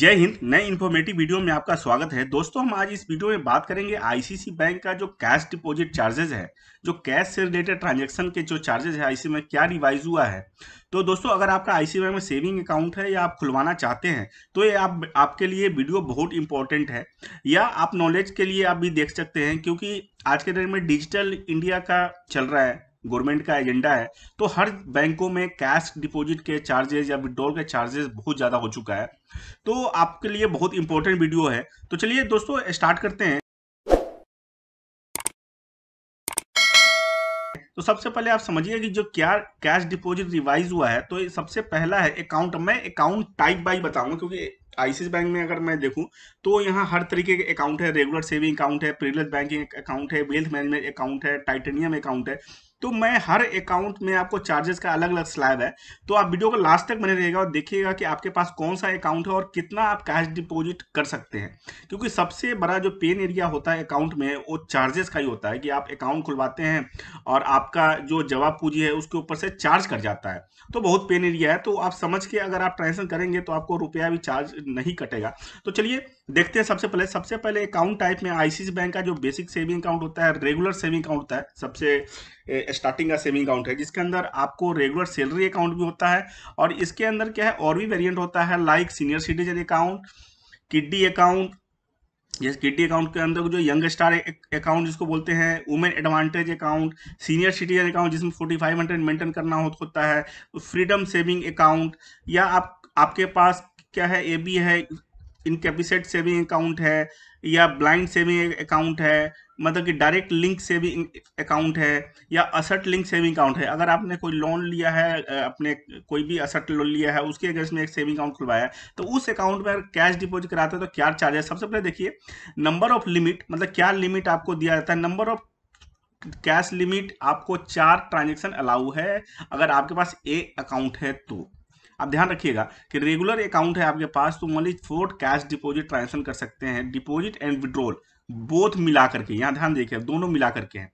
जय हिंद नए informative video में आपका स्वागत है दोस्तों हम आज इस वीडियो में बात करेंगे आईसीसी बैंक का जो कैश डिपॉजिट चार्जेज है जो कैश से रिलेटेड ट्रांजैक्शन के जो चार्जेज है आईसी में क्या रिवाइज हुआ है तो दोस्तों अगर आपका आई में सेविंग अकाउंट है या आप खुलवाना चाहते हैं तो ये आप आपके लिए वीडियो बहुत इंपॉर्टेंट है या आप नॉलेज के लिए आप भी देख सकते हैं क्योंकि आज के डेट में डिजिटल इंडिया का चल रहा है गवर्नमेंट का एजेंडा है तो हर बैंकों में कैश डिपॉजिट के चार्जेस या विड्रॉल के चार्जेस बहुत ज़्यादा हो चुका है तो आपके लिए बहुत इंपॉर्टेंट वीडियो है तो चलिए दोस्तों स्टार्ट करते हैं तो सबसे पहले आप समझिए कि जो क्या कैश डिपॉजिट रिवाइज हुआ है तो सबसे पहला है अकाउंट मैं अकाउंट टाइप बाई बताऊंगा क्योंकि आईसीस बैंक में अगर मैं देखूं तो यहाँ हर तरीके के अकाउंट है रेगुलर सेविंग अकाउंट है प्रीवियस बैंकिंग अकाउंट है वेल्थ मैनेजमेंट अकाउंट है टाइटेनियम अकाउंट है तो मैं हर अकाउंट में आपको चार्जेस का अलग अलग स्लैब है तो आप वीडियो को लास्ट तक बने रहेगा और देखिएगा कि आपके पास कौन सा अकाउंट है और कितना आप कैश डिपॉजिट कर सकते हैं क्योंकि सबसे बड़ा जो पेन एरिया होता है अकाउंट में वो चार्जेस का ही होता है कि आप अकाउंट खुलवाते हैं और आपका जो जवाब पूजी है उसके ऊपर से चार्ज कर जाता है तो बहुत पेन एरिया है तो आप समझ के अगर आप ट्रांजेक्शन करेंगे तो आपको रुपया भी चार्ज नहीं कटेगा तो चलिए देखते हैं सबसे पहले सबसे पहले अकाउंट टाइप में आईसीसी बैंक का जो बेसिक सेविंग अकाउंट होता है रेगुलर सेविंग अकाउंट होता है सबसे स्टार्टिंग का सेविंग अकाउंट है जिसके अंदर आपको रेगुलर सैलरी अकाउंट भी होता है और इसके अंदर क्या है और भी वेरियंट होता है like senior citizen account kiddy account जैसे किड्डी अकाउंट के अंदर जो यंग स्टार अकाउंट जिसको बोलते हैं women advantage account senior citizen account जिसमें फोर्टी फाइव हंड्रेड मेंटेन करना होता है फ्रीडम सेविंग अकाउंट या आप आपके पास क्या है ए बी है इनकेपिसेट सेविंग अकाउंट है या ब्लाइंड सेविंग अकाउंट है मतलब कि डायरेक्ट लिंक सेविंग अकाउंट है या असट लिंक सेविंग अकाउंट है अगर आपने कोई लोन लिया है अपने कोई भी असट लोन लिया है उसके अगेंस्ट में एक सेविंग अकाउंट खुलवाया है तो उस अकाउंट में कैश डिपॉजिट कराते हैं तो क्या है सबसे पहले देखिए नंबर ऑफ लिमिट मतलब क्या लिमिट आपको दिया जाता है नंबर ऑफ कैश लिमिट आपको चार ट्रांजेक्शन अलाउ है अगर आपके पास ए अकाउंट है तो आप ध्यान रखिएगा कि रेगुलर अकाउंट है आपके पास तो only four cash deposit transaction कर सकते हैं डिपॉजिट एंड विड्रॉल बोथ मिला करके यहाँ ध्यान देखिए दोनों मिला करके हैं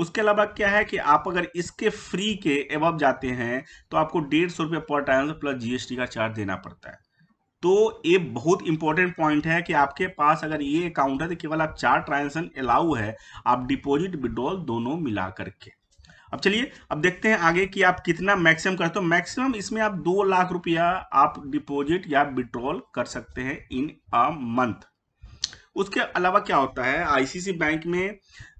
उसके अलावा क्या है कि आप अगर इसके फ्री के एव जाते हैं तो आपको डेढ़ सौ रुपये पर टाइम प्लस जीएसटी का चार्ज देना पड़ता है तो ये बहुत इंपॉर्टेंट पॉइंट है कि आपके पास अगर ये अकाउंट है तो केवल आप चार ट्रांजेक्शन अलाउ है आप डिपॉजिट विड्रॉल दोनों मिला करके अब चलिए अब देखते हैं आगे कि आप कितना मैक्सिमम करते हो मैक्सिमम इसमें आप दो लाख रुपया आप डिपॉजिट या विड्रॉल कर सकते हैं इन अ मंथ उसके अलावा क्या होता है आईसीसी बैंक में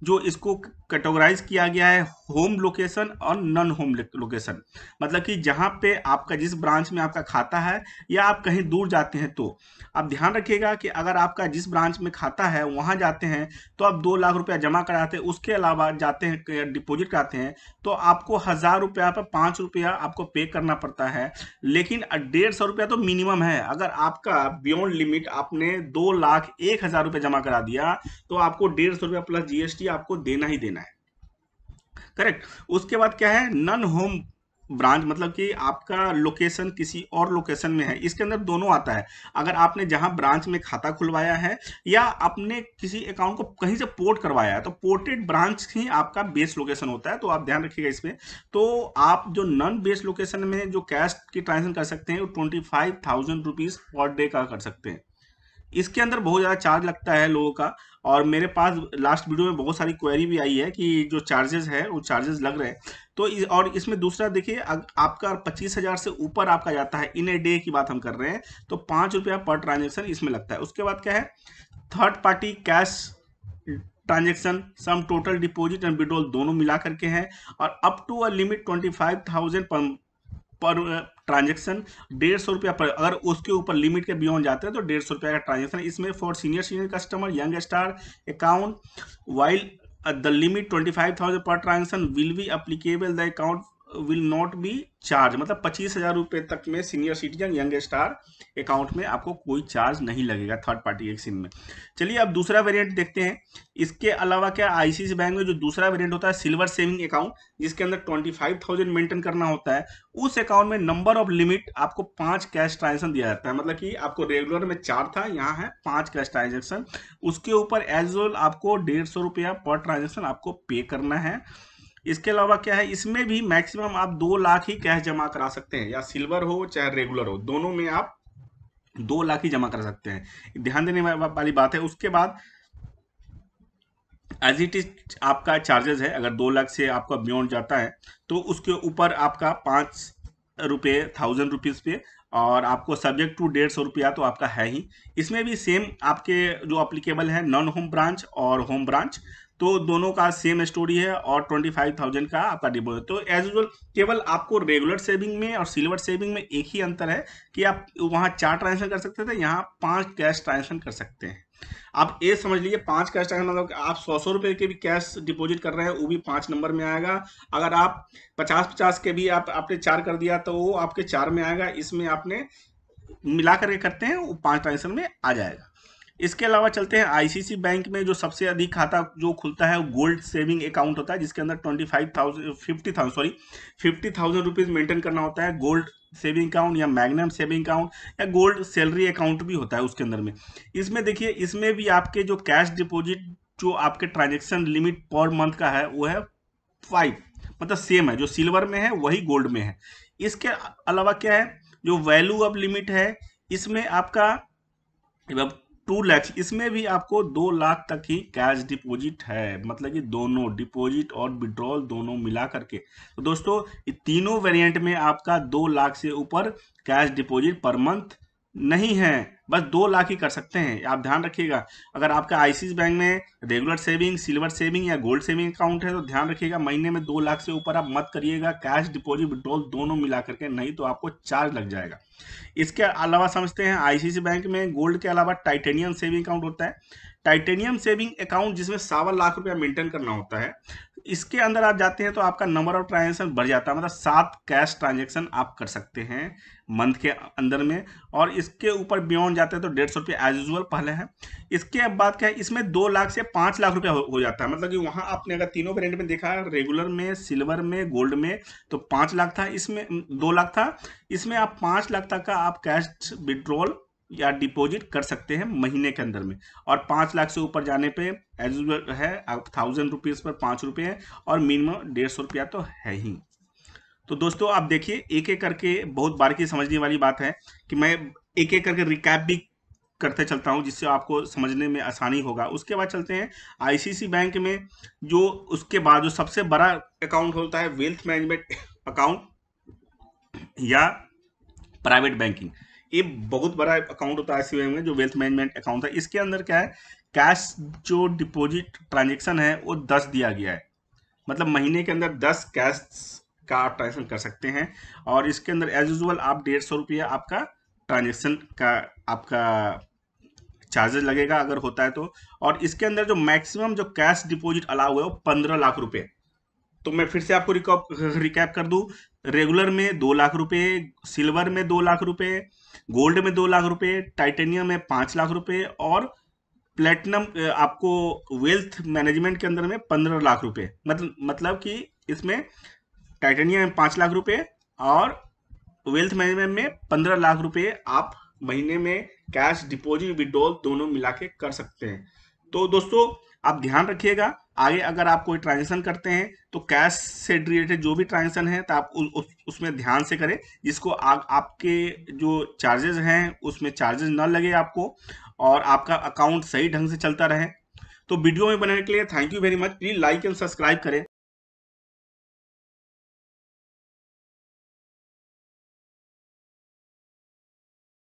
जो इसको कैटेगराइज किया गया है होम लोकेशन और नॉन होम लोकेशन मतलब कि जहां पे आपका जिस ब्रांच में आपका खाता है या आप कहीं दूर जाते हैं तो आप ध्यान रखिएगा कि अगर आपका जिस ब्रांच में खाता है वहां जाते हैं तो आप दो लाख रुपया जमा कराते हैं उसके अलावा जाते हैं डिपोजिट कराते हैं तो आपको हज़ार रुपया पर पाँच रुपया आपको पे करना पड़ता है लेकिन डेढ़ सौ रुपया तो मिनिमम है अगर आपका बियॉन्ड लिमिट आपने दो लाख एक हज़ार रुपए जमा करा दिया तो आपको डेढ़ सौ रुपया प्लस जीएसटी आपको देना ही देना है करेक्ट उसके बाद क्या है नन होम ब्रांच मतलब कि आपका लोकेशन किसी और लोकेशन में है इसके अंदर दोनों आता है अगर आपने जहां ब्रांच में खाता खुलवाया है या आपने किसी अकाउंट को कहीं से पोर्ट करवाया है तो पोर्टेड ब्रांच ही आपका बेस लोकेशन होता है तो आप ध्यान रखिएगा इसमें तो आप जो नॉन बेस लोकेशन में जो कैश की ट्रांजेक्शन कर सकते हैं वो twenty five thousand rupees per day का कर सकते हैं इसके अंदर बहुत ज़्यादा चार्ज लगता है लोगों का और मेरे पास लास्ट वीडियो में बहुत सारी क्वेरी भी आई है कि जो चार्जेस है वो चार्जेस लग रहे हैं तो इस, और इसमें दूसरा देखिए आपका पच्चीस हज़ार से ऊपर आपका जाता है इन ए डे की बात हम कर रहे हैं तो पाँच रुपया पर ट्रांजेक्शन इसमें लगता है उसके बाद क्या है third party cash transaction sum total deposit and withdrawal दोनों मिला करके हैं और up to a limit twenty five thousand per transaction डेढ़ सौ रुपया पर अगर उसके ऊपर लिमिट के बियॉन्ड जाते हैं तो डेढ़ सौ रुपया का ट्रांजेक्शन इसमें for senior senior customer young star account while the limit twenty five thousand per transaction will be applicable the account will not be charge मतलब पच्चीस हजार रुपए तक में senior citizen young star account में आपको कोई चार्ज नहीं लगेगा थर्ड पार्टी एक सिम में चलिए अब दूसरा वेरिएंट देखते हैं इसके अलावा क्या आईसीसी बैंक में जो दूसरा वेरिएंट होता है सिल्वर सेविंग अकाउंट जिसके अंदर ट्वेंटी फाइव थाउजेंड मेंटेन करना होता है उस अकाउंट में नंबर ऑफ लिमिट आपको पांच कैश ट्रांजेक्शन दिया जाता है मतलब कि आपको रेगुलर में चार था यहाँ है पांच कैश ट्रांजेक्शन उसके ऊपर एज वेल आपको डेढ़ सौ रुपया पर ट्रांजेक्शन आपको पे करना है इसके अलावा क्या है इसमें भी मैक्सिमम आप दो लाख ही कैश जमा करा सकते हैं या सिल्वर हो चाहे रेगुलर हो दोनों में आप दो लाख ही जमा करा सकते हैं ध्यान देने वाली बात है उसके बाद एज इट इज आपका चार्जेस है अगर दो लाख से आपका बियॉन्ड जाता है तो उसके ऊपर आपका पाँच रुपये थाउजेंड रुपीज़ पे और आपको सब्जेक्ट टू डेढ़ सौ रुपया तो आपका है ही इसमें भी सेम आपके जो अप्लीकेबल है नॉन होम ब्रांच और होम ब्रांच तो दोनों का सेम स्टोरी है और ट्वेंटी फाइव थाउजेंड का आपका डिपोजिट तो एज यूजल केवल आपको रेगुलर सेविंग में और सिल्वर सेविंग में एक ही अंतर है कि आप वहाँ चार ट्रांजेक्शन कर सकते थे यहाँ पांच कैश ट्रांजेक्शन कर सकते हैं आप ये समझ लीजिए पांच कैश ट्रांजेक्शन मतलब आप सौ सौ रुपये के भी कैश डिपोजिट कर रहे हैं वो भी पाँच नंबर में आएगा अगर आप पचास पचास के भी आप आपने चार कर दिया तो वो आपके चार में आएगा इसमें आपने मिला करके करते हैं वो पाँच ट्रांजेक्शन में आ जाएगा इसके अलावा चलते हैं आईसीसी बैंक में जो सबसे अधिक खाता जो खुलता है वो गोल्ड सेविंग अकाउंट होता है जिसके अंदर twenty five thousand fifty thousand sorry fifty thousand rupees maintain करना होता है गोल्ड सेविंग अकाउंट या मैग्नम सेविंग अकाउंट या गोल्ड सैलरी अकाउंट भी होता है उसके अंदर में इसमें देखिए इसमें भी आपके जो कैश डिपोजिट जो आपके ट्रांजेक्शन लिमिट पर मंथ का है वो है फाइव मतलब सेम है जो सिल्वर में है वही गोल्ड में है इसके अलावा क्या है जो वैल्यू ऑफ लिमिट है इसमें आपका टू लैक्स इसमें भी आपको दो लाख तक ही कैश डिपॉजिट है मतलब कि दोनों डिपॉजिट और विड्रॉल दोनों मिला करके तो दोस्तों तीनों वेरिएंट में आपका दो लाख से ऊपर कैश डिपॉजिट पर मंथ नहीं है बस दो लाख ही कर सकते हैं आप ध्यान रखिएगा अगर आपका आईसीस बैंक में रेगुलर सेविंग सिल्वर सेविंग या गोल्ड सेविंग अकाउंट है तो ध्यान रखिएगा महीने में दो लाख से ऊपर आप मत करिएगा कैश डिपॉजिट विड्रॉल दोनों मिला करके नहीं तो आपको चार्ज लग जाएगा इसके अलावा समझते हैं आईसीसी बैंक में गोल्ड के अलावा टाइटेनियम सेविंग अकाउंट होता है टाइटेनियम सेविंग अकाउंट जिसमें सावन लाख रुपया मेंटेन करना होता है इसके अंदर आप जाते हैं तो आपका नंबर ऑफ ट्रांजेक्शन बढ़ जाता है मतलब सात कैश ट्रांजेक्शन आप कर सकते हैं मंथ के अंदर में और इसके ऊपर बियॉन्ड जाते हैं तो डेढ़ सौ रुपये एज यूजल पहले है इसके बाद क्या है इसमें दो लाख से पाँच लाख रुपया हो, हो जाता है मतलब कि वहाँ आपने अगर तीनों वेरियंट में देखा रेगुलर में सिल्वर में गोल्ड में तो पाँच लाख था इसमें दो लाख था इसमें आप पाँच लाख तक का आप कैश विड्रॉल या डिपॉजिट कर सकते हैं महीने के अंदर में और पाँच लाख से ऊपर जाने पे एज है थाउजेंड रुपीज़ पर पाँच रुपये है और मिनिमम डेढ़ सौ रुपया तो है ही तो दोस्तों आप देखिए एक एक करके बहुत बारीकी समझने वाली बात है कि मैं एक एक करके रिकैप भी करते चलता हूं जिससे आपको समझने में आसानी होगा उसके बाद चलते हैं आईसीसी बैंक में जो उसके बाद जो सबसे बड़ा अकाउंट होता है वेल्थ मैनेजमेंट अकाउंट या प्राइवेट बैंकिंग ये बहुत बड़ा अकाउंट होता है आई में जो वेल्थ मैनेजमेंट अकाउंट है इसके अंदर क्या है कैश जो डिपॉजिट ट्रांजेक्शन है वो दस दिया गया है मतलब महीने के अंदर दस कैश का आप ट्रांजेक्शन कर सकते हैं और इसके अंदर एज यूजल आप डेढ़ सौ रुपया आपका ट्रांजेक्शन का आपका चार्जेस लगेगा अगर होता है तो और इसके अंदर जो मैक्सिमम जो कैश डिपॉजिट अलाउ है वो पंद्रह लाख रुपए तो मैं फिर से आपको रिकैप कर दूं रेगुलर में दो लाख रुपए सिल्वर में दो लाख रुपए गोल्ड में दो लाख रुपए टाइटेनियम में पांच लाख रुपए और प्लेटिनम आपको वेल्थ मैनेजमेंट के अंदर में पंद्रह लाख रुपए मतलब मतलब कि इसमें टाइटेनियम में पांच लाख रुपए और वेल्थ मैनेजमेंट में पंद्रह लाख रुपए आप महीने में कैश डिपोजिट विड्रॉल दोनों मिला के कर सकते हैं तो दोस्तों आप ध्यान रखिएगा आगे अगर आप कोई ट्रांजेक्शन करते हैं तो कैश से रिलेटेड जो भी ट्रांजेक्शन है तो आप उ, उ, उसमें ध्यान से करें जिसको आ, आपके जो चार्जेस हैं उसमें चार्जेस ना लगे आपको और आपका अकाउंट सही ढंग से चलता रहे तो वीडियो में बनाने के लिए thank you very much please like and subscribe करें